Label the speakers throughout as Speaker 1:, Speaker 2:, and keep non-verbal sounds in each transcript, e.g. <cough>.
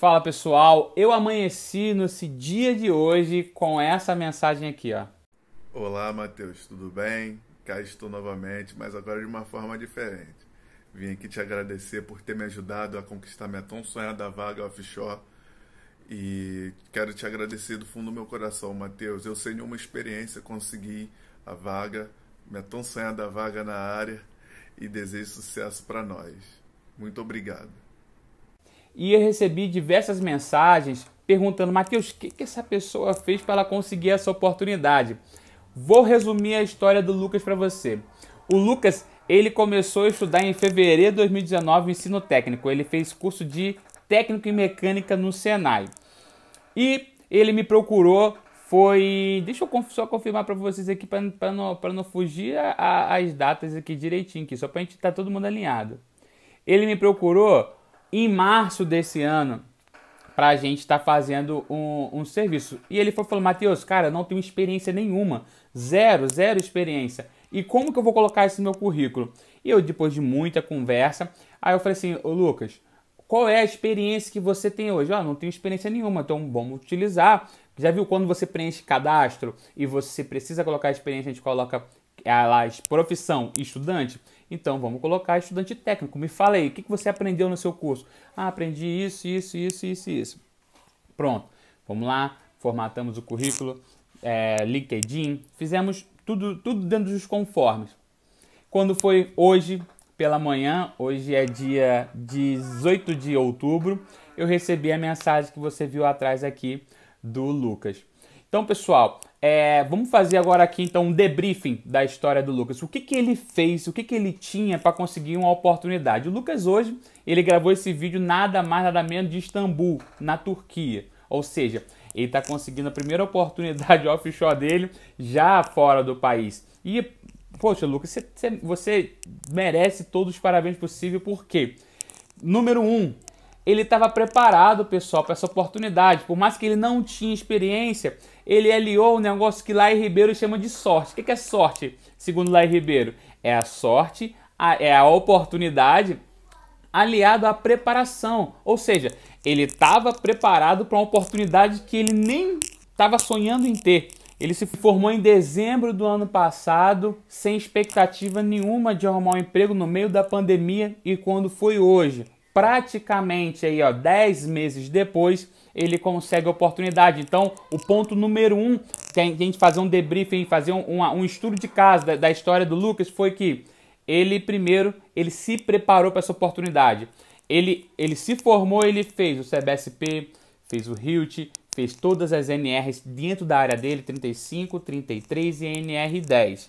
Speaker 1: Fala pessoal, eu amanheci nesse dia de hoje com essa mensagem aqui, ó. Olá, Matheus, tudo bem? Cá estou novamente, mas agora de uma forma diferente. Vim aqui te agradecer por ter me ajudado a conquistar minha tão sonhada vaga offshore. E quero te agradecer do fundo do meu coração, Matheus. Eu, sem nenhuma experiência, consegui a vaga, minha tão sonhada vaga na área e desejo sucesso para nós. Muito obrigado e eu recebi diversas mensagens perguntando: Mateus, o que, que essa pessoa fez para ela conseguir essa oportunidade? Vou resumir a história do Lucas para você. O Lucas ele começou a estudar em fevereiro de 2019 ensino técnico. Ele fez curso de técnico em mecânica no Senai. E ele me procurou. Foi. Deixa eu só confirmar para vocês aqui, para não, não fugir a, as datas aqui direitinho, aqui, só para a gente estar tá todo mundo alinhado. Ele me procurou em março desse ano para a gente estar tá fazendo um, um, serviço. E ele foi falou, Matheus, cara, não tenho experiência nenhuma, zero, zero experiência. E como que eu vou colocar isso no meu currículo? E eu, depois de muita conversa, aí eu falei assim, ô Lucas, qual é a experiência que você tem hoje? Ah, não tenho experiência nenhuma, então vamos utilizar. Já viu quando você preenche cadastro e você precisa colocar a experiência, a gente coloca a eh, lá, profissão, estudante? Então vamos colocar estudante técnico. Me fala aí, o que você aprendeu no seu curso? Ah, aprendi isso, isso, isso, isso, isso. Pronto, vamos lá, formatamos o currículo, é, LinkedIn, fizemos tudo, tudo dentro dos conformes. Quando foi hoje pela manhã, hoje é dia 18 de outubro, eu recebi a mensagem que você viu atrás aqui do Lucas. Então, pessoal, é, vamos fazer agora aqui então um debriefing da história do Lucas. O que, que ele fez, o que, que ele tinha para conseguir uma oportunidade? O Lucas hoje, ele gravou esse vídeo nada mais nada menos de Istambul, na Turquia. Ou seja, ele está conseguindo a primeira oportunidade <laughs> offshore dele já fora do país. E, poxa, Lucas, você, você merece todos os parabéns possíveis, porque, número um, ele estava preparado, pessoal, para essa oportunidade. Por mais que ele não tinha experiência, ele aliou é um negócio que Lai Ribeiro chama de sorte. O que é sorte, segundo Lai Ribeiro? É a sorte, a, é a oportunidade aliado à preparação. Ou seja, ele estava preparado para uma oportunidade que ele nem estava sonhando em ter. Ele se formou em dezembro do ano passado, sem expectativa nenhuma de arrumar um emprego no meio da pandemia, e quando foi hoje, praticamente aí, ó, 10 meses depois, ele consegue a oportunidade. Então, o ponto número um, que a gente fazer um debriefing, fazer um, um, um estudo de caso da, da, história do Lucas, foi que ele primeiro, ele se preparou para essa oportunidade. Ele, ele se formou, ele fez o CBSP, fez o HILT, fez todas as NRs dentro da área dele, 35, 33 e NR10.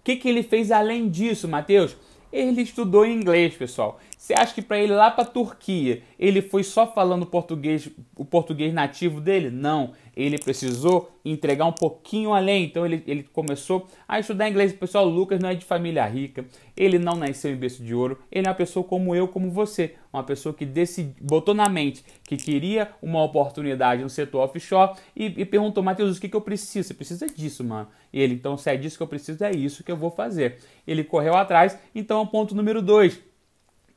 Speaker 1: O que, que ele fez além disso, Matheus? Ele estudou inglês, pessoal. Você acha que para ele lá para a Turquia, ele foi só falando português, o português nativo dele? Não, ele precisou entregar um pouquinho além. Então ele, ele começou a estudar inglês. Pessoal, o Lucas não é de família rica, ele não nasceu em berço de ouro, ele é uma pessoa como eu, como você, uma pessoa que decidi, botou na mente que queria uma oportunidade no setor offshore e, e perguntou, Matheus, o que, que eu preciso? Você precisa disso, mano. E ele, então, se é disso que eu preciso, é isso que eu vou fazer. Ele correu atrás, então é o ponto número dois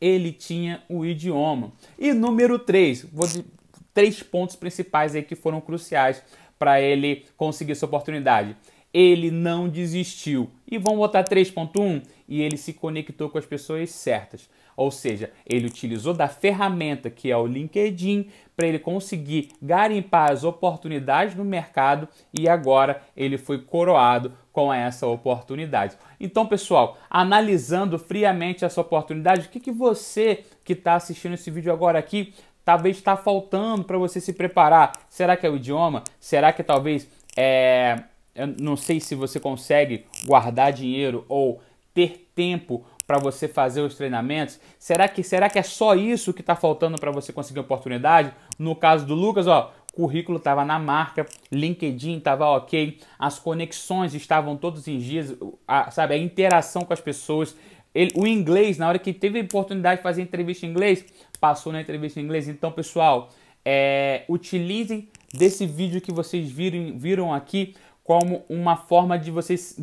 Speaker 1: ele tinha o idioma. E número 3, vou de, três pontos principais aí que foram cruciais para ele conseguir essa oportunidade ele não desistiu. E vamos botar 3.1 e ele se conectou com as pessoas certas. Ou seja, ele utilizou da ferramenta que é o LinkedIn para ele conseguir garimpar as oportunidades no mercado e agora ele foi coroado com essa oportunidade. Então, pessoal, analisando friamente essa oportunidade, o que, que você que está assistindo esse vídeo agora aqui talvez está faltando para você se preparar? Será que é o idioma? Será que talvez é eu não sei se você consegue guardar dinheiro ou ter tempo para você fazer os treinamentos. Será que será que é só isso que está faltando para você conseguir oportunidade? No caso do Lucas, ó, currículo estava na marca, LinkedIn estava ok, as conexões estavam todos em dias, a, sabe, a interação com as pessoas. Ele, o inglês, na hora que teve a oportunidade de fazer entrevista em inglês, passou na entrevista em inglês. Então, pessoal, é, utilizem desse vídeo que vocês viram, viram aqui como uma forma de vocês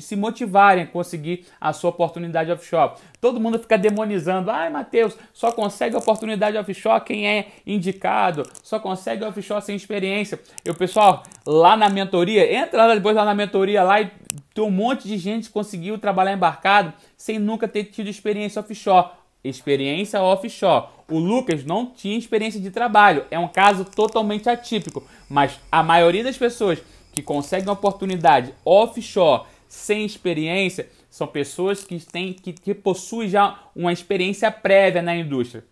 Speaker 1: se motivarem a conseguir a sua oportunidade offshore. Todo mundo fica demonizando, ai Matheus, só consegue oportunidade offshore quem é indicado, só consegue offshore sem experiência. Eu, pessoal, lá na mentoria, entra lá depois lá na mentoria lá e tem um monte de gente que conseguiu trabalhar embarcado sem nunca ter tido experiência offshore. Experiência offshore. O Lucas não tinha experiência de trabalho, é um caso totalmente atípico, mas a maioria das pessoas que conseguem oportunidade offshore sem experiência são pessoas que têm que, que possuem já uma experiência prévia na indústria,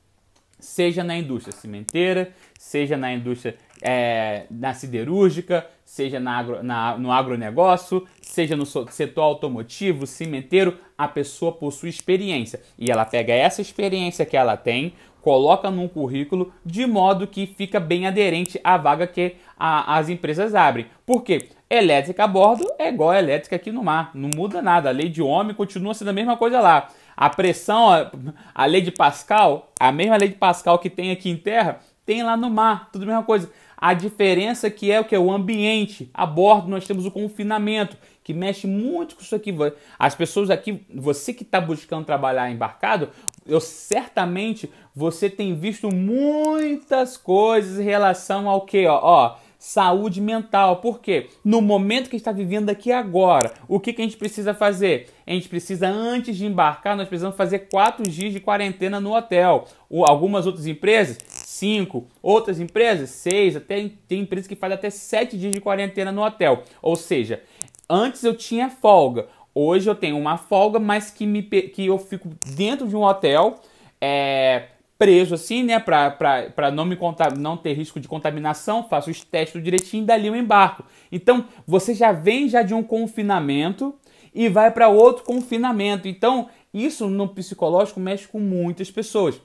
Speaker 1: seja na indústria cimenteira, seja na indústria é, na siderúrgica, seja na agro, na, no agronegócio, seja no setor automotivo, cimenteiro, a pessoa possui experiência e ela pega essa experiência que ela tem, coloca num currículo de modo que fica bem aderente à vaga que a, as empresas abrem. Por quê? Elétrica a bordo é igual a elétrica aqui no mar, não muda nada. A lei de Ohm continua sendo a mesma coisa lá. A pressão, a, a lei de Pascal, a mesma lei de Pascal que tem aqui em terra, tem lá no mar, tudo a mesma coisa. A diferença que é o que é o ambiente. A bordo nós temos o confinamento, que mexe muito com isso aqui. As pessoas aqui, você que está buscando trabalhar embarcado, eu certamente você tem visto muitas coisas em relação ao que, ó, ó, saúde mental. porque No momento que está vivendo aqui agora, o que, que a gente precisa fazer? A gente precisa, antes de embarcar, nós precisamos fazer quatro dias de quarentena no hotel. Ou algumas outras empresas, cinco. Outras empresas, seis. Até tem empresas que fazem até sete dias de quarentena no hotel. Ou seja, antes eu tinha folga. Hoje eu tenho uma folga, mas que, me, que eu fico dentro de um hotel, é, preso assim, né? Pra, pra, pra não, me não ter risco de contaminação, faço os testes direitinho e dali eu embarco. Então, você já vem já de um confinamento e vai para outro confinamento. Então, isso no psicológico mexe com muitas pessoas.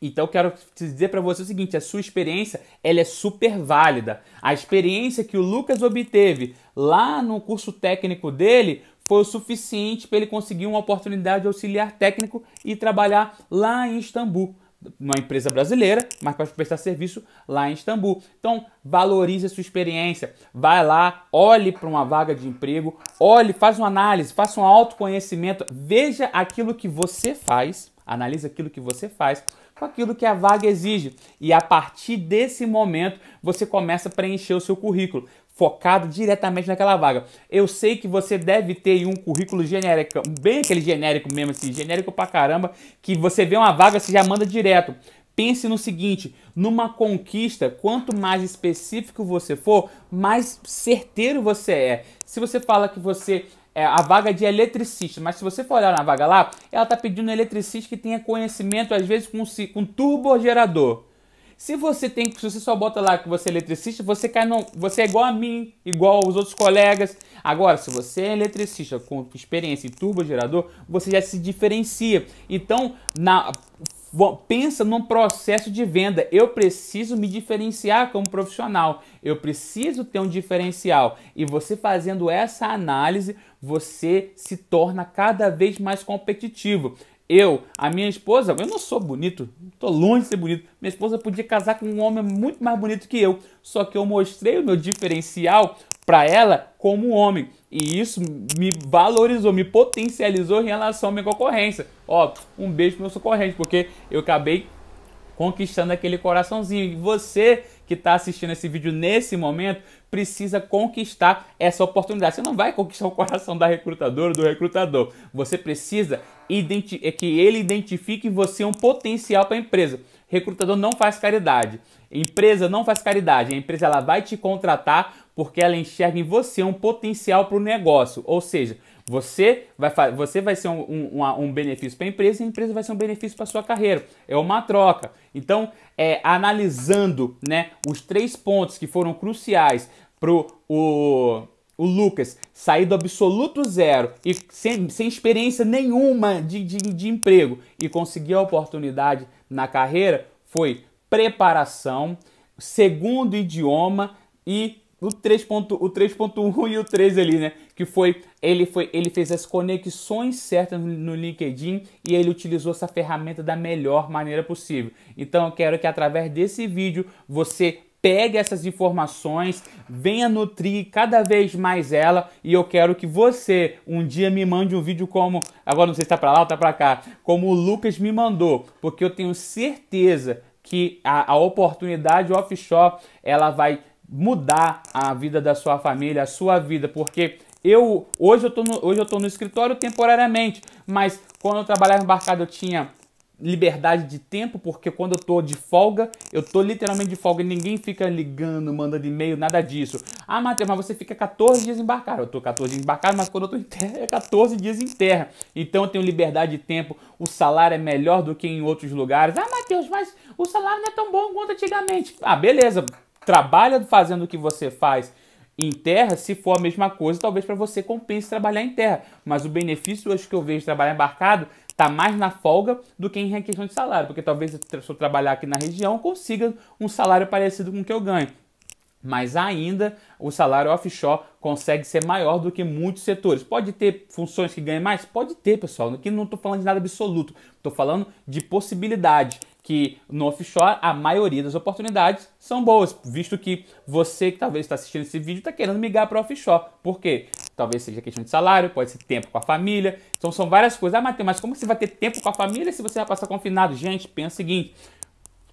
Speaker 1: Então quero dizer para você o seguinte, a sua experiência, ela é super válida. A experiência que o Lucas obteve lá no curso técnico dele foi o suficiente para ele conseguir uma oportunidade de auxiliar técnico e trabalhar lá em Istambul, numa empresa brasileira, mas para prestar serviço lá em Istambul. Então, valorize a sua experiência, vai lá, olhe para uma vaga de emprego, olhe, faça uma análise, faça um autoconhecimento, veja aquilo que você faz, analise aquilo que você faz com aquilo que a vaga exige. E a partir desse momento, você começa a preencher o seu currículo focado diretamente naquela vaga. Eu sei que você deve ter um currículo genérico, bem aquele genérico mesmo, assim, genérico pra caramba, que você vê uma vaga, você já manda direto. Pense no seguinte: numa conquista, quanto mais específico você for, mais certeiro você é. Se você fala que você é a vaga é de eletricista, mas se você for olhar na vaga lá, ela tá pedindo um eletricista que tenha conhecimento, às vezes, com, com turbogerador. Se você tem, se você só bota lá que você é eletricista, você cai não, você é igual a mim, igual aos outros colegas. Agora, se você é eletricista com experiência em gerador você já se diferencia. Então, na pensa num processo de venda. Eu preciso me diferenciar como profissional. Eu preciso ter um diferencial. E você fazendo essa análise, você se torna cada vez mais competitivo. Eu, a minha esposa, eu não sou bonito, tô longe de ser bonito. Minha esposa podia casar com um homem muito mais bonito que eu, só que eu mostrei o meu diferencial para ela como homem. E isso me valorizou, me potencializou em relação à minha concorrência. Ó, um beijo pro meu concorrente, porque eu acabei conquistando aquele coraçãozinho. E você que está assistindo esse vídeo nesse momento precisa conquistar essa oportunidade. Você não vai conquistar o coração da recrutadora do recrutador. Você precisa é que ele identifique em você um potencial para a empresa. Recrutador não faz caridade. Empresa não faz caridade. A empresa ela vai te contratar porque ela enxerga em você um potencial para o negócio. Ou seja, você vai, você vai ser um, um, um benefício para a empresa e a empresa vai ser um benefício para sua carreira. É uma troca. Então, é, analisando né, os três pontos que foram cruciais para o o Lucas sair do absoluto zero e sem, sem experiência nenhuma de, de, de, emprego e conseguir a oportunidade na carreira foi preparação, segundo idioma e o 3.1 o 3 <laughs> e o 3 ali, né? Que foi ele foi ele fez as conexões certas no LinkedIn e ele utilizou essa ferramenta da melhor maneira possível. Então eu quero que através desse vídeo você pegue essas informações, venha nutrir cada vez mais ela e eu quero que você um dia me mande um vídeo como, agora não sei se tá para lá ou tá para cá, como o Lucas me mandou, porque eu tenho certeza que a, a oportunidade offshore ela vai mudar a vida da sua família, a sua vida, porque eu hoje eu tô no, hoje eu tô no escritório temporariamente, mas quando eu trabalhava embarcado eu tinha liberdade de tempo, porque quando eu tô de folga, eu tô literalmente de folga e ninguém fica ligando, mandando e-mail, nada disso. Ah, Matheus, mas você fica 14 dias embarcado. Eu tô 14 dias embarcado, mas quando eu tô em terra, é 14 dias em terra. Então eu tenho liberdade de tempo, o salário é melhor do que em outros lugares. Ah, Matheus, mas o salário não é tão bom quanto antigamente. Ah, beleza, trabalha fazendo o que você faz em terra, se for a mesma coisa, talvez para você compense trabalhar em terra. Mas o benefício hoje que eu vejo de trabalhar embarcado está mais na folga do que em questão de salário, porque talvez se eu trabalhar aqui na região, consiga um salário parecido com o que eu ganho. Mas ainda o salário offshore consegue ser maior do que muitos setores. Pode ter funções que ganhem mais? Pode ter, pessoal. Aqui não estou falando de nada absoluto, estou falando de possibilidade que no offshore a maioria das oportunidades são boas, visto que você que talvez está assistindo esse vídeo está querendo migrar para offshore. Por quê? Talvez seja questão de salário, pode ser tempo com a família. Então são várias coisas. Ah, Matheus, mas como você vai ter tempo com a família se você vai passar confinado? Gente, pensa o seguinte: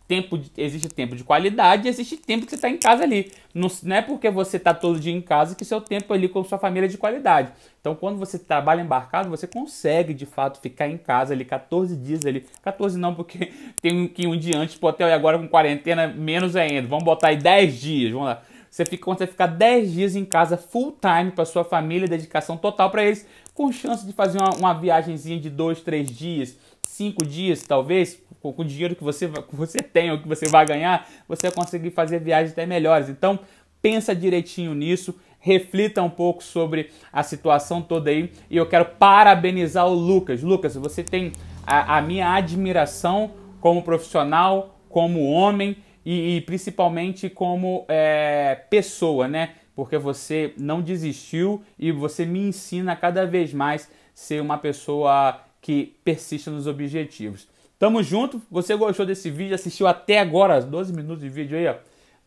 Speaker 1: tempo de, existe tempo de qualidade e existe tempo que você está em casa ali. Não, não é porque você está todo dia em casa que seu tempo é ali com sua família é de qualidade. Então, quando você trabalha embarcado, você consegue de fato ficar em casa ali 14 dias ali. 14 não, porque <laughs> tem que um dia antes pro hotel e agora com quarentena menos ainda. Vamos botar aí 10 dias, vamos lá. Você fica, consegue ficar 10 dias em casa full time para sua família, dedicação total para eles, com chance de fazer uma, uma viagemzinha de 2, 3 dias cinco dias, talvez, com o dinheiro que você, que você tem ou que você vai ganhar, você vai conseguir fazer viagens até melhores. Então, pensa direitinho nisso, reflita um pouco sobre a situação toda aí. E eu quero parabenizar o Lucas. Lucas, você tem a, a minha admiração como profissional, como homem e, e principalmente como é, pessoa, né? Porque você não desistiu e você me ensina cada vez mais ser uma pessoa que persista nos objetivos. Tamo junto. Você gostou desse vídeo? Assistiu até agora, 12 minutos de vídeo aí, ó.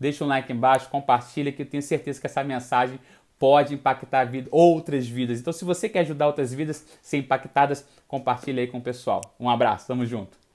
Speaker 1: Deixa um like embaixo, compartilha que eu tenho certeza que essa mensagem pode impactar vida, outras vidas. Então, se você quer ajudar outras vidas a ser impactadas, compartilha aí com o pessoal. Um abraço, tamo junto.